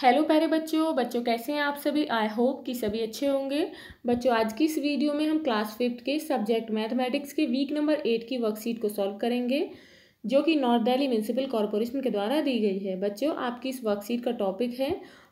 Hello प्यारे बच्चों बच्चों कैसे हैं आप सभी आई होप कि सभी अच्छे होंगे बच्चों आज की इस वीडियो में हम क्लास फिफ्थ के सब्जेक्ट मैथमेटिक्स के वीक नंबर एट की वर्कशीट को सॉल्व करेंगे जो कि नॉर्थ दिल्ली म्यूनसिपल कॉरपोरेशन के द्वारा दी गई है बच्चों आपकी इस वर्कशीट का टॉपिक है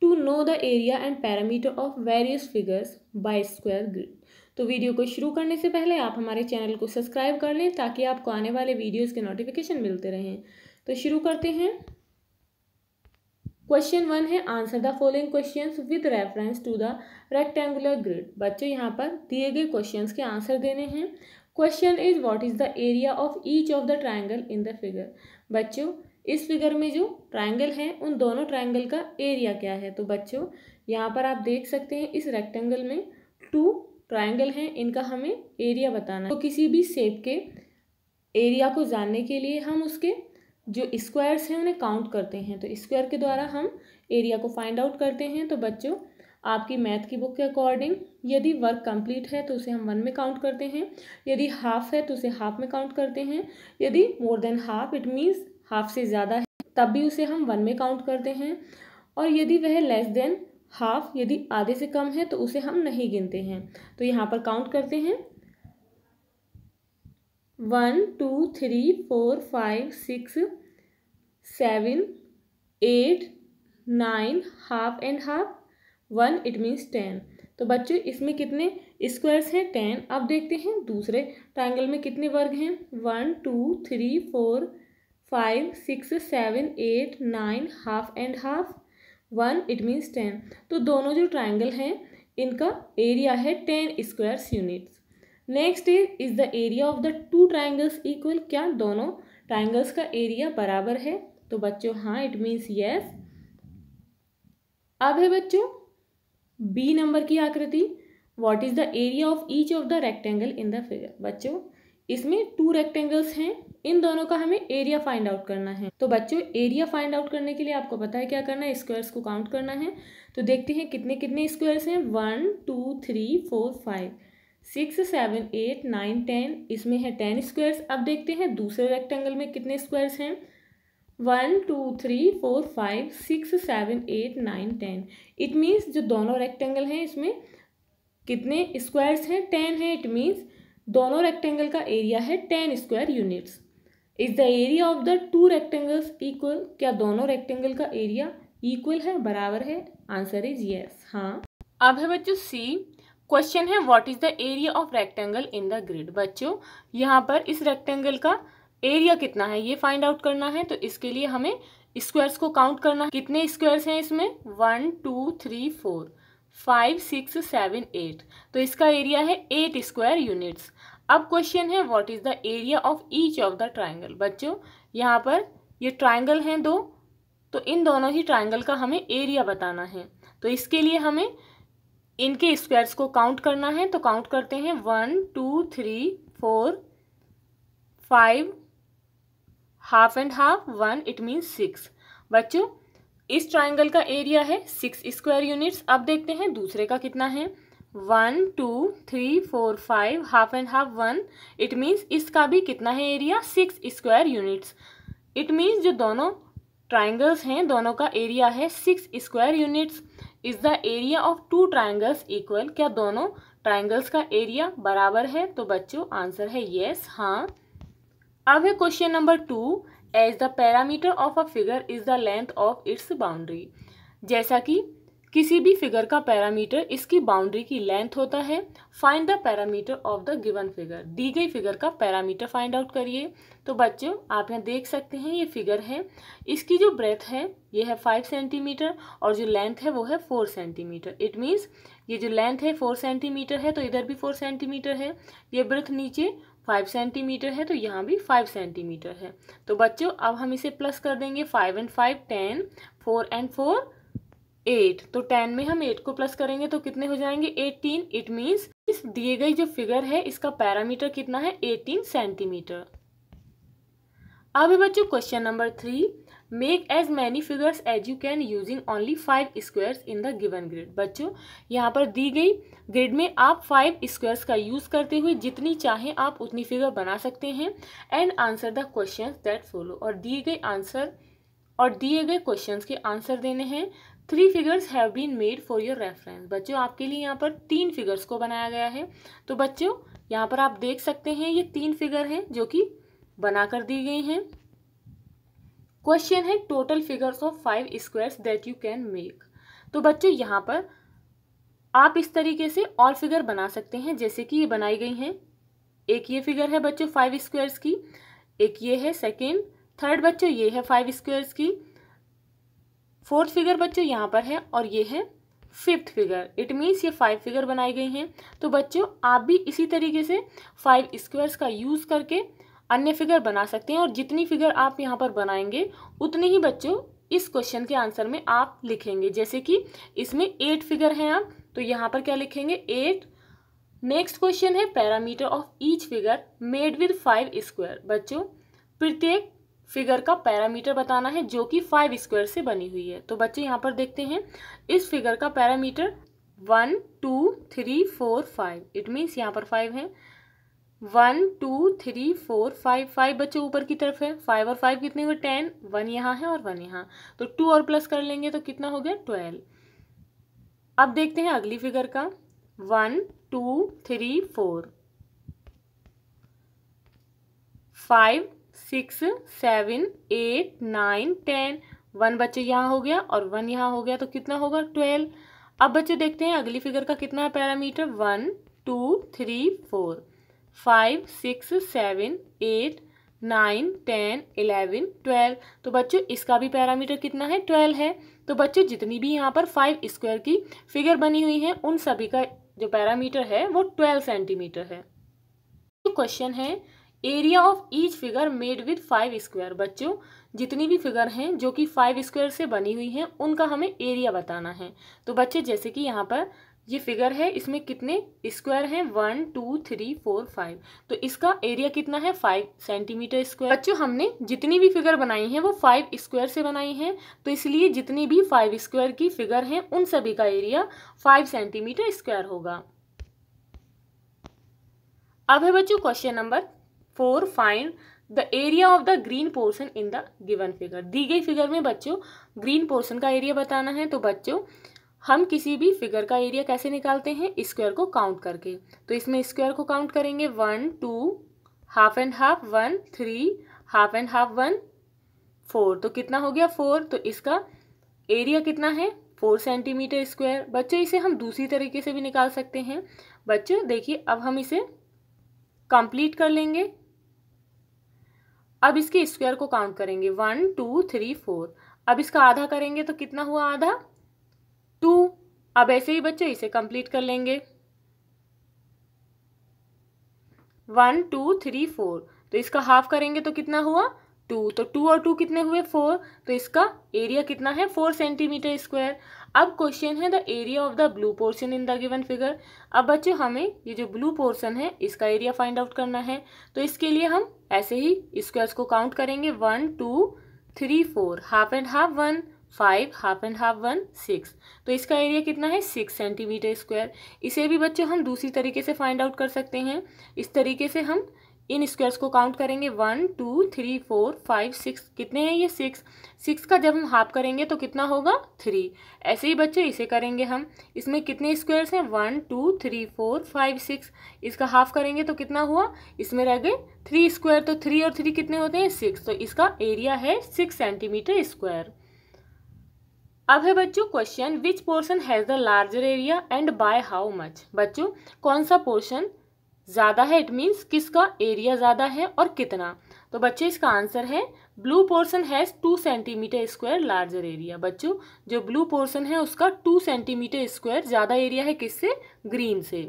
to know the area and perimeter of various figures by square grid तो वीडियो को शुरू करने से पहले आप हमारे चैनल को सब्सक्राइब कर लें ताकि आपको आने वाले वीडियोज़ के नोटिफिकेशन मिलते रहें तो शुरू करते हैं क्वेश्चन वन है answer the following questions with reference to the rectangular grid बच्चों यहाँ पर दिए गए क्वेश्चंस के आंसर देने हैं question is what is the area of each of the triangle in the figure बच्चों इस फिगर में जो ट्रायंगल है उन दोनों ट्रायंगल का एरिया क्या है तो बच्चों यहाँ पर आप देख सकते हैं इस रेक्टेंगल में टू ट्राइंगल हैं इनका हमें एरिया बताना है तो किसी भी सेप के एरिया को जानने के लिए हम उसके जो स्क्वायर्स हैं उन्हें काउंट करते हैं तो स्क्वायर के द्वारा हम एरिया को फाइंड आउट करते हैं तो बच्चों आपकी मैथ की बुक के अकॉर्डिंग यदि वर्क कंप्लीट है तो उसे हम वन में काउंट करते हैं यदि हाफ है तो उसे हाफ में काउंट करते हैं यदि more than half it means half से ज़्यादा है तब भी उसे हम वन में काउंट करते हैं और यदि वह लेस देन हाफ यदि आधे से कम है तो उसे हम नहीं गिनते हैं तो यहाँ पर काउंट करते हैं one two three four five six seven eight nine half and half one it means ten तो बच्चों इसमें कितने स्क्वायर्स हैं टेन अब देखते हैं दूसरे ट्रायंगल में कितने वर्ग हैं one two three four five six seven eight nine half and half one it means ten तो दोनों जो ट्रायंगल हैं इनका एरिया है ten squares units next is is the area of the two triangles equal क्या दोनों triangles का area बराबर है तो बच्चों हाँ इट मीन्स यस अब है बच्चों बी नंबर की आकृति what is the area of each of the rectangle in the figure बच्चों इसमें टू रेक्टेंगल्स हैं इन दोनों का हमें एरिया फाइंड आउट करना है तो बच्चों एरिया फाइंड आउट करने के लिए आपको पता है क्या करना है स्क्वायर्स को काउंट करना है तो देखते हैं कितने कितने स्क्वायर्स हैं one two three four five six seven eight nine ten इसमें है टेन स्क्वायर्स अब देखते हैं दूसरे रेक्टेंगल में कितने स्क्वायर्स हैं one two three four five six seven eight nine ten it means जो दोनों रेक्टेंगल हैं इसमें कितने स्क्वायर्स हैं टेन है इट मीन्स दोनों रेक्टेंगल का एरिया है ten square units is the area of the two rectangles equal क्या दोनों रेक्टेंगल का एरिया इक्वल है बराबर है आंसर इज यस हाँ अब है बच्चों सी क्वेश्चन है what is the area of rectangle in the grid बच्चों यहाँ पर इस रेक्टेंगल का एरिया कितना है ये फाइंड आउट करना है तो इसके लिए हमें स्क्वायर्स को काउंट करना है कितने स्क्वायर्स हैं इसमें one two three four five six seven eight तो इसका एरिया है एट स्क्वायर यूनिट्स अब क्वेश्चन है what is the area of each of the triangle बच्चों यहाँ पर ये ट्राइंगल हैं दो तो इन दोनों ही ट्राइंगल का हमें एरिया बताना है तो इसके लिए हमें इनके स्क्वायर्स को काउंट करना है तो काउंट करते हैं one two three four five half and half one it means six बच्चों इस ट्राइंगल का एरिया है सिक्स स्क्वायर यूनिट्स अब देखते हैं दूसरे का कितना है one two three four five half and half one it means इसका भी कितना है area six square units it means जो दोनों ट्राइंगल्स हैं दोनों का एरिया है six square units is the area of two triangles equal क्या दोनों ट्राइंगल्स का एरिया बराबर है तो बच्चों आंसर है येस हाँ अब है question number two as the perimeter of a figure is the length of its boundary जैसा कि किसी भी फिगर का पैरामीटर इसकी बाउंड्री की लेंथ होता है find the perimeter of the given figure दी गई फिगर का पैरामीटर फाइंड आउट करिए तो बच्चों आप यहाँ देख सकते हैं ये फिगर है इसकी जो ब्रेथ है ये है फाइव सेंटीमीटर और जो लेंथ है वो है फोर सेंटीमीटर इट मीन्स ये जो लेंथ है फोर सेंटीमीटर है तो इधर भी फोर सेंटीमीटर है ये ब्रेथ नीचे फाइव सेंटीमीटर है तो यहाँ भी फाइव सेंटीमीटर है तो बच्चों अब हम इसे प्लस कर देंगे five and five ten four and four eight तो टेन में हम एट को प्लस करेंगे तो कितने हो जाएंगे एटीन इट मीन्स इस दिए गई जो फिगर है इसका पैरामीटर कितना है एटीन सेंटीमीटर अभी बच्चों question number three make as many figures as you can using only five squares in the given grid बच्चों यहाँ पर दी गई ग्रिड में आप फाइव स्क्वेयर्स का यूज़ करते हुए जितनी चाहें आप उतनी फिगर बना सकते हैं and answer the question that follow और दिए गए आंसर और दिए गए क्वेश्चन के आंसर देने हैं three figures have been made for your reference बच्चों आपके लिए यहाँ पर तीन फिगर्स को बनाया गया है तो बच्चों यहाँ पर आप देख सकते हैं ये तीन फिगर हैं जो कि बना कर दी गई हैं क्वेश्चन है total figures of five squares that you can make तो बच्चों यहाँ पर आप इस तरीके से और फिगर बना सकते हैं जैसे कि ये बनाई गई हैं एक ये फिगर है बच्चों फाइव स्क्वायर्स की एक ये है सेकेंड थर्ड बच्चों ये है फाइव स्क्वायर्स की फोर्थ फिगर बच्चों यहाँ पर है और ये है फिफ्थ फिगर इट मीन्स ये फाइव फिगर बनाई गई हैं तो बच्चों आप भी इसी तरीके से फाइव स्क्वेयर्स का यूज़ करके अन्य फिगर बना सकते हैं और जितनी फिगर आप यहाँ पर बनाएंगे उतने ही बच्चों इस क्वेश्चन के आंसर में आप लिखेंगे जैसे कि इसमें एट फिगर हैं आप तो यहाँ पर क्या लिखेंगे एट नेक्स्ट क्वेश्चन है perimeter of each figure made with five square बच्चों प्रत्येक फिगर का पैरामीटर बताना है जो कि फाइव स्क्वायर से बनी हुई है तो बच्चे यहाँ पर देखते हैं इस फिगर का perimeter one two three four five it means यहाँ पर फाइव है one two three four five five बच्चे ऊपर की तरफ है फाइव और फाइव कितने हुए टेन वन यहाँ है और वन यहाँ तो टू और प्लस कर लेंगे तो कितना हो गया ट्वेल्व अब देखते हैं अगली फिगर का one two three four five six seven eight nine ten one बच्चे यहाँ हो गया और वन यहाँ हो गया तो कितना होगा ट्वेल्व अब बच्चे देखते हैं अगली फिगर का कितना है perimeter one two three four five six seven eight nine ten eleven twelve तो बच्चों इसका भी पैरामीटर कितना है ट्वेल्व है तो बच्चों जितनी भी यहाँ पर फाइव स्क्वायर की फिगर बनी हुई है उन सभी का जो पैरामीटर है वो ट्वेल्व सेंटीमीटर है तो क्वेश्चन है area of each figure made with five square बच्चों जितनी भी फिगर हैं जो कि फाइव स्क्वायर से बनी हुई हैं उनका हमें एरिया बताना है तो बच्चे जैसे कि यहाँ पर ये फिगर है इसमें कितने स्क्वायर हैं one two three four five तो इसका एरिया कितना है फाइव सेंटीमीटर स्क्वायर बच्चों हमने जितनी भी फिगर बनाई है वो फाइव स्क्वायर से बनाई है तो इसलिए जितनी भी फाइव स्क्वायर की फिगर हैं उन सभी का एरिया फाइव सेंटीमीटर स्क्वायर होगा अब है बच्चों question number four find the area of the green portion in the given figure दी गई फिगर में बच्चों ग्रीन पोर्सन का एरिया बताना है तो बच्चों हम किसी भी फिगर का एरिया कैसे निकालते हैं स्क्वायर को काउंट करके तो इसमें स्क्वायर को काउंट करेंगे one two half and half one three half and half one four तो कितना हो गया फोर तो इसका एरिया कितना है फोर सेंटीमीटर स्क्वायर बच्चों इसे हम दूसरी तरीके से भी निकाल सकते हैं बच्चों देखिए अब हम इसे कंप्लीट कर लेंगे अब इसके स्क्वायर को काउंट करेंगे वन टू थ्री फोर अब इसका आधा करेंगे तो कितना हुआ आधा टू अब ऐसे ही बच्चे इसे कंप्लीट कर लेंगे वन टू थ्री फोर तो इसका हाफ करेंगे तो कितना हुआ टू तो टू और टू कितने हुए फोर तो इसका एरिया कितना है फोर सेंटीमीटर स्क्वायर अब क्वेश्चन है the area of the blue portion in the given figure अब बच्चों हमें ये जो ब्लू पोर्शन है इसका एरिया फाइंड आउट करना है तो इसके लिए हम ऐसे ही स्क्वायर्स को काउंट करेंगे one two three four half and half one five half and half one six तो इसका एरिया कितना है सिक्स सेंटीमीटर स्क्वायर इसे भी बच्चों हम दूसरी तरीके से फाइंड आउट कर सकते हैं इस तरीके से हम इन स्क्वायर्स को काउंट करेंगे one two three four five six कितने हैं ये सिक्स सिक्स का जब हम हाफ करेंगे तो कितना होगा थ्री ऐसे ही बच्चे इसे करेंगे हम इसमें कितने स्क्वायर्स हैं one two three four five six इसका हाफ करेंगे तो कितना हुआ इसमें रह गए थ्री स्क्वायर तो थ्री और थ्री कितने होते हैं सिक्स तो इसका एरिया है सिक्स सेंटीमीटर स्क्वायर अब है बच्चों question which portion has the larger area and by how much बच्चों कौन सा पोर्शन ज़्यादा है इट मीन्स किसका एरिया ज़्यादा है और कितना तो बच्चे इसका आंसर है blue portion has two centimetre square larger area बच्चों जो ब्लू पोर्सन है उसका टू सेंटीमीटर स्क्वायर ज़्यादा एरिया है किससे ग्रीन से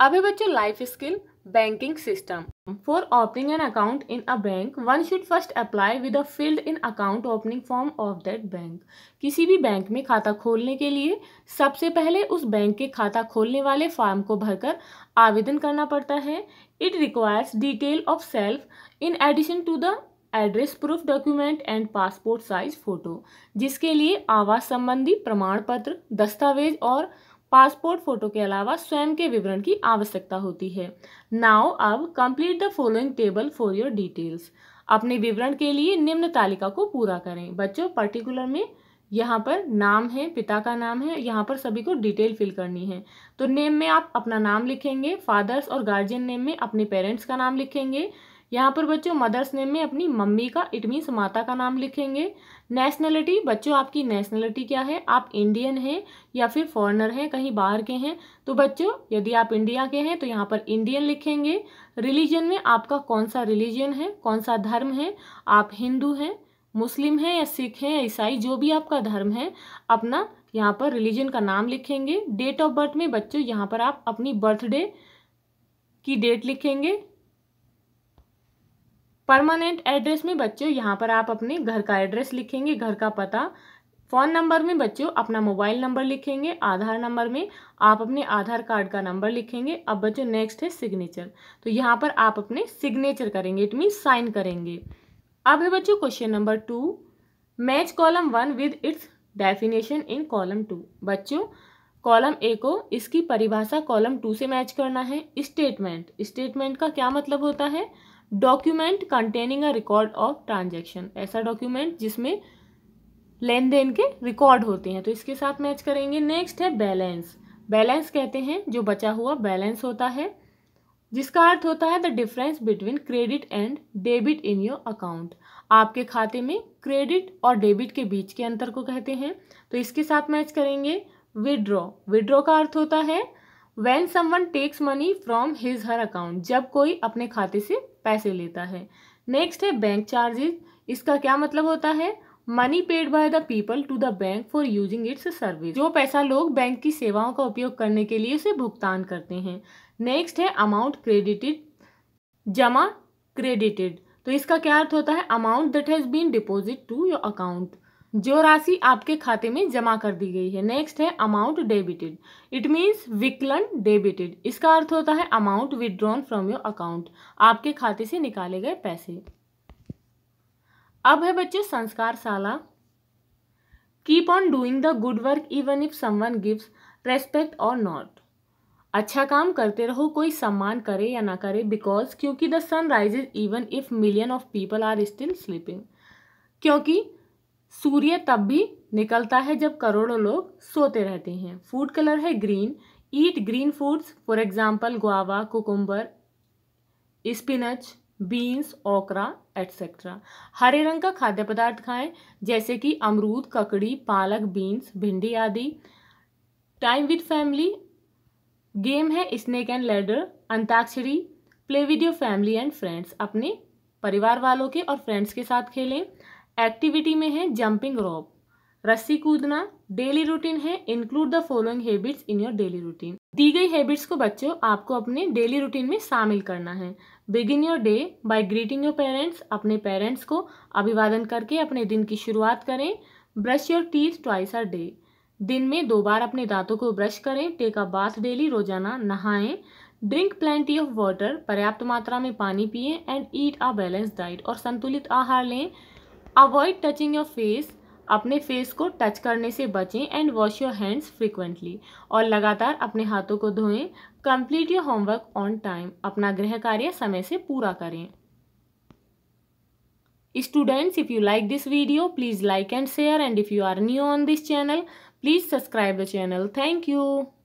अभी बच्चों life skill banking system For opening an account in a bank, one should first apply with a field in account opening form of that bank. किसी भी बैंक में खाता खोलने के लिए सबसे पहले उस बैंक के खाता खोलने वाले फॉर्म को भरकर आवेदन करना पड़ता है it requires detail of self in addition to the address proof document and passport size photo जिसके लिए आवास संबंधी प्रमाण पत्र दस्तावेज और पासपोर्ट फोटो के अलावा स्वयं के विवरण की आवश्यकता होती है नाउ अब complete the following table for your details अपने विवरण के लिए निम्न तालिका को पूरा करें बच्चों पर्टिकुलर में यहाँ पर नाम है पिता का नाम है यहाँ पर सभी को डिटेल फिल करनी है तो नेम में आप अपना नाम लिखेंगे फादर्स और गार्जियन नेम में अपने पेरेंट्स का नाम लिखेंगे यहाँ पर बच्चों मदर्स नेम में अपनी मम्मी का इट मीन्स माता का नाम लिखेंगे नेशनलिटी बच्चों आपकी नेशनलिटी क्या है आप इंडियन हैं या फिर फॉरेनर हैं कहीं बाहर के हैं तो बच्चों यदि आप इंडिया के हैं तो यहाँ पर इंडियन लिखेंगे रिलीजन में आपका कौन सा रिलीजन है कौन सा धर्म है आप हिंदू हैं मुस्लिम हैं या सिख हैं या ईसाई जो भी आपका धर्म है अपना यहाँ पर रिलीजन का नाम लिखेंगे डेट ऑफ बर्थ में बच्चों यहाँ पर आप अपनी बर्थडे की डेट लिखेंगे परमानेंट एड्रेस में बच्चों यहाँ पर आप अपने घर का एड्रेस लिखेंगे घर का पता फ़ोन नंबर में बच्चों अपना मोबाइल नंबर लिखेंगे आधार नंबर में आप अपने आधार कार्ड का नंबर लिखेंगे अब बच्चों नेक्स्ट है सिग्नेचर तो यहाँ पर आप अपने सिग्नेचर करेंगे इट मीन साइन करेंगे अब है बच्चों question number two match column one with its definition in column two बच्चों कॉलम ए को इसकी परिभाषा कॉलम टू से मैच करना है स्टेटमेंट स्टेटमेंट का क्या मतलब होता है document containing a record of transaction ऐसा डॉक्यूमेंट जिसमें लेन देन के रिकॉर्ड होते हैं तो इसके साथ मैच करेंगे नेक्स्ट है बैलेंस बैलेंस कहते हैं जो बचा हुआ बैलेंस होता है जिसका अर्थ होता है the difference between credit and debit in your account आपके खाते में क्रेडिट और डेबिट के बीच के अंतर को कहते हैं तो इसके साथ मैच करेंगे विड्रॉ विड्रॉ का अर्थ होता है when someone takes money from his her account जब कोई अपने खाते से पैसे लेता है नेक्स्ट है बैंक चार्जेस इसका क्या मतलब होता है money paid by the people to the bank for using its service जो पैसा लोग बैंक की सेवाओं का उपयोग करने के लिए उसे भुगतान करते हैं नेक्स्ट है अमाउंट क्रेडिटेड जमा क्रेडिटेड तो इसका क्या अर्थ होता है amount that has been deposit to your account जो राशि आपके खाते में जमा कर दी गई है नेक्स्ट है अमाउंट डेबिटेड इट मीन्स विकलन डेबिटेड इसका अर्थ होता है amount withdrawn from your account आपके खाते से निकाले गए पैसे अब है बच्चे संस्कार साला keep on doing the good work even if someone gives respect or not अच्छा काम करते रहो कोई सम्मान करे या ना करे बिकॉज क्योंकि the sun rises even if million of people are still sleeping क्योंकि सूर्य तब भी निकलता है जब करोड़ों लोग सोते रहते हैं फूड कलर है green eat green foods for example guava cucumber spinach beans okra etcetera हरे रंग का खाद्य पदार्थ खाएं जैसे कि अमरूद ककड़ी पालक बीन्स भिंडी आदि टाइम विद फैमिली गेम है snake and ladder antakshari play with your family and friends अपने परिवार वालों के और फ्रेंड्स के साथ खेलें एक्टिविटी में है जंपिंग रॉप रस्सी कूदना डेली रूटीन है include the following habits in your daily routine दी गई हैबिट्स को बच्चों आपको अपने डेली रूटीन में शामिल करना है begin your day by greeting your parents अपने पेरेंट्स को अभिवादन करके अपने दिन की शुरुआत करें brush your teeth twice a day दिन में दो बार अपने दांतों को ब्रश करें टेक अ बाथ डेली रोजाना नहाएं ड्रिंक प्लेंटी ऑफ वाटर पर्याप्त मात्रा में पानी पिए and eat a balance diet और संतुलित आहार लें अवॉइड टचिंग योर फेस अपने फेस को टच करने से बचें and wash your hands frequently और लगातार अपने हाथों को धोएं complete your homework on time अपना गृह कार्य समय से पूरा करें students if you like this video please like and share and if you are new on this channel please subscribe the channel thank you